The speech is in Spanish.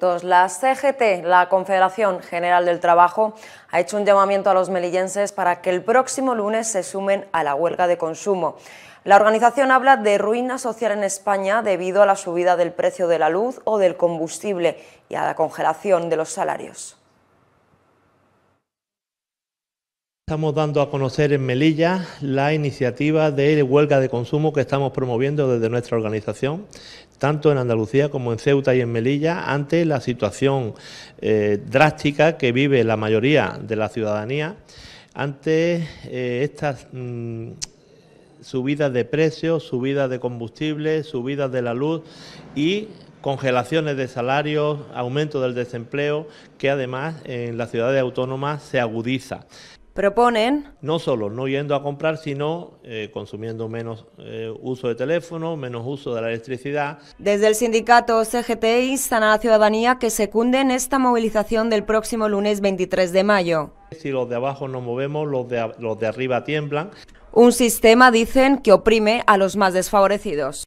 La CGT, la Confederación General del Trabajo, ha hecho un llamamiento a los melillenses para que el próximo lunes se sumen a la huelga de consumo. La organización habla de ruina social en España debido a la subida del precio de la luz o del combustible y a la congelación de los salarios. Estamos dando a conocer en Melilla la iniciativa de huelga de consumo que estamos promoviendo desde nuestra organización, tanto en Andalucía como en Ceuta y en Melilla, ante la situación eh, drástica que vive la mayoría de la ciudadanía, ante eh, estas mm, subidas de precios, subidas de combustible, subidas de la luz y congelaciones de salarios, aumento del desempleo, que además en las ciudades autónomas se agudiza proponen... No solo no yendo a comprar, sino eh, consumiendo menos eh, uso de teléfono, menos uso de la electricidad. Desde el sindicato CGT instan a la ciudadanía que secunden esta movilización del próximo lunes 23 de mayo. Si los de abajo no movemos, los de, los de arriba tiemblan. Un sistema, dicen, que oprime a los más desfavorecidos.